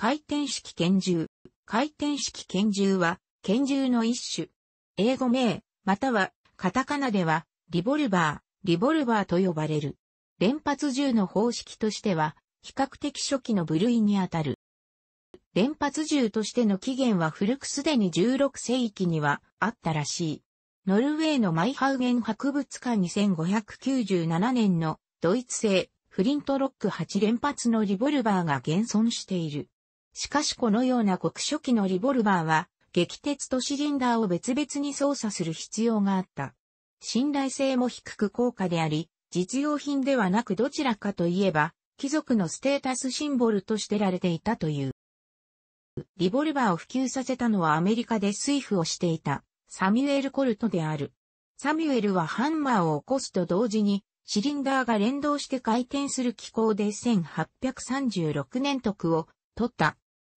回転式拳銃。回転式拳銃は、拳銃の一種。英語名、または、カタカナでは、リボルバー、リボルバーと呼ばれる。連発銃の方式としては、比較的初期の部類にあたる。連発銃としての起源は古くすでに16世紀にはあったらしい。ノルウェーのマイハウゲン博物館2 5 9 7年のドイツ製フリントロック8連発のリボルバーが現存している。しかしこのような国書機のリボルバーは、撃鉄とシリンダーを別々に操作する必要があった。信頼性も低く高価であり、実用品ではなくどちらかといえば、貴族のステータスシンボルとしてられていたという。リボルバーを普及させたのはアメリカで水フをしていたサミュエル・コルトである。サミュエルはハンマーを起こすと同時にシリンダーが連動して回転する機構で1836年徳を取った。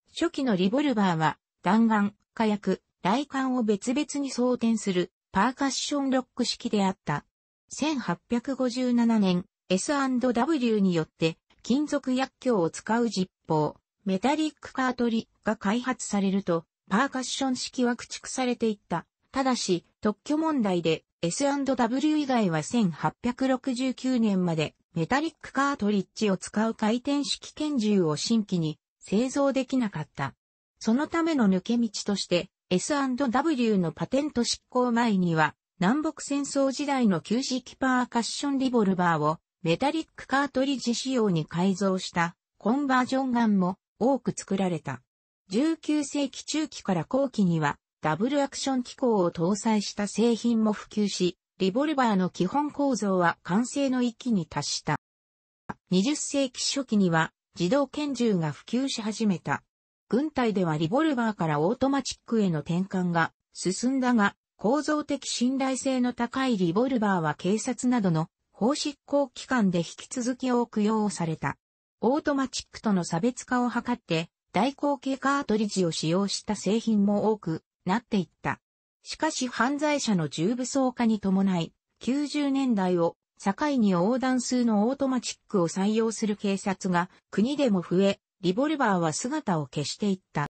初期のリボルバーは、弾丸、火薬、雷管を別々に装填するパーカッションロック式であった。1857年、S&W によって金属薬莢を使う実砲、メタリックカートリが開発されると、パーカッション式は駆逐されていった。ただし、特許問題で S&W 以外は1869年までメタリックカートリッジを使う回転式拳銃を新規に製造できなかった。そのための抜け道として S&W のパテント執行前には南北戦争時代の旧式パーカッションリボルバーをメタリックカートリッジ仕様に改造したコンバージョンガンも多く作られた。19世紀中期から後期にはダブルアクション機構を搭載した製品も普及し、リボルバーの基本構造は完成の域に達した。20世紀初期には自動拳銃が普及し始めた。軍隊ではリボルバーからオートマチックへの転換が進んだが、構造的信頼性の高いリボルバーは警察などの法執行機関で引き続き多く用された。オートマチックとの差別化を図って、大口径カートリッジを使用した製品も多くなっていった。しかし犯罪者の重武装化に伴い、90年代を境に横断数のオートマチックを採用する警察が国でも増え、リボルバーは姿を消していった。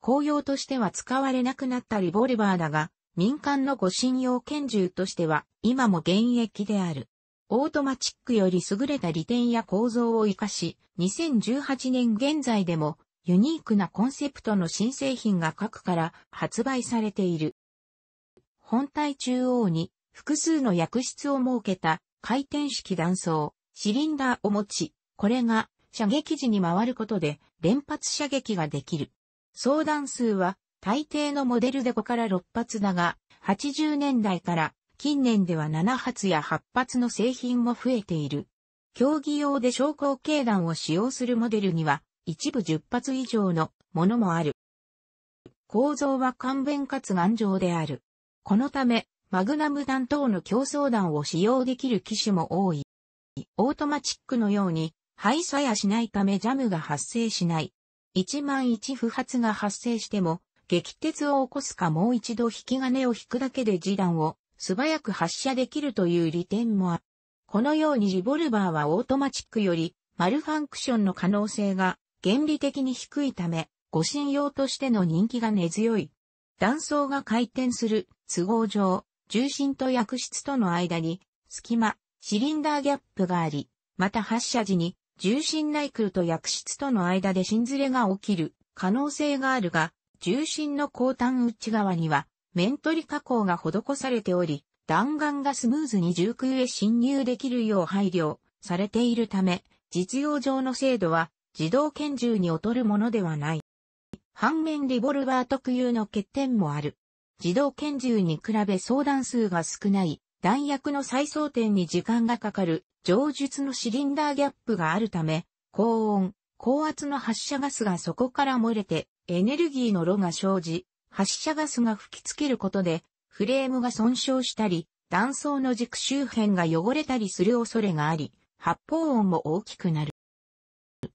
公用としては使われなくなったリボルバーだが、民間の護身用拳銃としては今も現役である。オートマチックより優れた利点や構造を活かし、2018年現在でもユニークなコンセプトの新製品が各から発売されている。本体中央に複数の薬室を設けた回転式断層、シリンダーを持ち、これが射撃時に回ることで連発射撃ができる。相談数は大抵のモデルで5から6発だが、80年代から近年では7発や8発の製品も増えている。競技用で昇降軽弾を使用するモデルには一部10発以上のものもある。構造は簡便かつ頑丈である。このためマグナム弾等の競争弾を使用できる機種も多い。オートマチックのように、排さやしないためジャムが発生しない。一万一不発が発生しても、撃鉄を起こすかもう一度引き金を引くだけで示弾を素早く発射できるという利点もある。このようにリボルバーはオートマチックよりマルファンクションの可能性が原理的に低いため、護身用としての人気が根強い。弾倉が回転する都合上、重心と薬室との間に、隙間、シリンダーギャップがあり、また発射時に、重心内空と薬室との間で芯ずれが起きる可能性があるが、重心の後端内側には、面取り加工が施されており、弾丸がスムーズに重空へ侵入できるよう配慮されているため、実用上の精度は自動拳銃に劣るものではない。反面リボルバー特有の欠点もある。自動拳銃に比べ相談数が少ない、弾薬の再装填に時間がかかる、上述のシリンダーギャップがあるため、高温、高圧の発射ガスがそこから漏れて、エネルギーの炉が生じ、発射ガスが吹きつけることで、フレームが損傷したり、断層の軸周辺が汚れたりする恐れがあり、発砲音も大きくなる。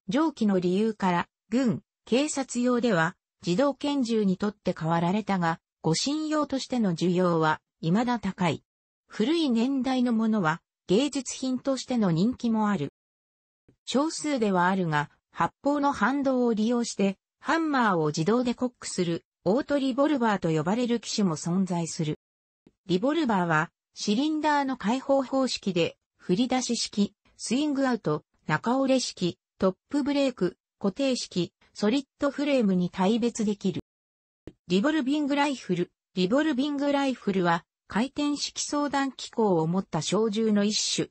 上記の理由から、軍、警察用では、自動拳銃にとって変わられたが、護身用としての需要は未だ高い。古い年代のものは芸術品としての人気もある。少数ではあるが、発砲の反動を利用してハンマーを自動でコックするオートリボルバーと呼ばれる機種も存在する。リボルバーはシリンダーの開放方式で振り出し式、スイングアウト、中折れ式、トップブレーク、固定式、ソリッドフレームに対別できる。リボルビングライフル。リボルビングライフルは、回転式相談機構を持った小銃の一種。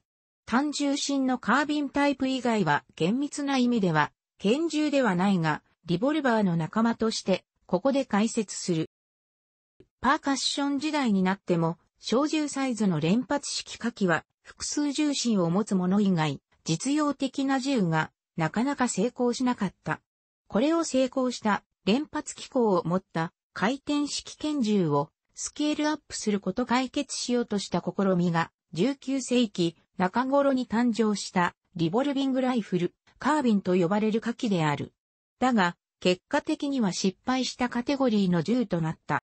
単重心のカービンタイプ以外は厳密な意味では、拳銃ではないが、リボルバーの仲間として、ここで解説する。パーカッション時代になっても、小銃サイズの連発式火器は、複数重心を持つもの以外、実用的な銃が、なかなか成功しなかった。これを成功した連発機構を持った回転式拳銃をスケールアップすること解決しようとした試みが、19世紀中頃に誕生したリボルビングライフル、カービンと呼ばれる火器である。だが、結果的には失敗したカテゴリーの銃となった。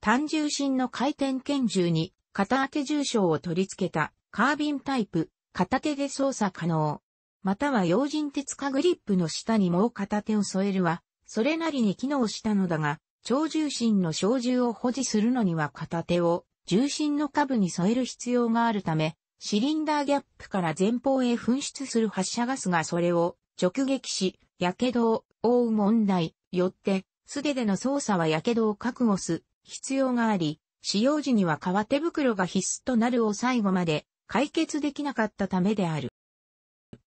単重心の回転拳銃に片当て重傷を取り付けたカービンタイプ、片手で操作可能。または用心鉄かグリップの下にもう片手を添えるは、それなりに機能したのだが、超重心の小銃を保持するのには片手を重心の下部に添える必要があるため、シリンダーギャップから前方へ噴出する発射ガスがそれを直撃し、火傷を負う問題、よって、素手での操作は火傷を覚悟す必要があり、使用時には革手袋が必須となるを最後まで解決できなかったためである。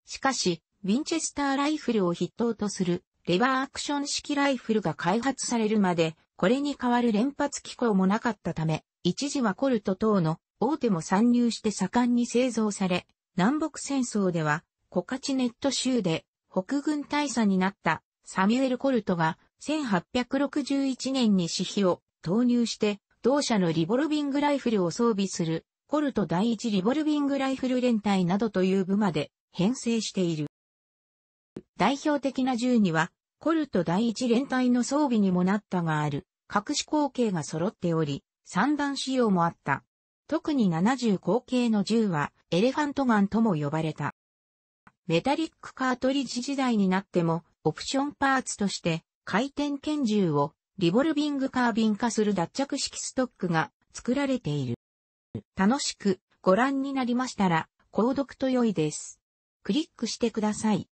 しかし、ウィンチェスターライフルを筆頭とするレバーアクション式ライフルが開発されるまで、これに代わる連発機構もなかったため、一時はコルト等の大手も参入して盛んに製造され、南北戦争では、コカチネット州で北軍大佐になったサミュエル・コルトが1861年に私費を投入して同社のリボルビングライフルを装備するコルト第一リボルビングライフル連隊などという部まで編成している。代表的な銃にはコルト第一連隊の装備にもなったがある、隠し口径が揃っており、三段仕様もあった。特に70口径の銃は、エレファントガンとも呼ばれた。メタリックカートリッジ時代になっても、オプションパーツとして、回転拳銃を、リボルビングカービン化する脱着式ストックが作られている。楽しくご覧になりましたら、購読と良いです。クリックしてください。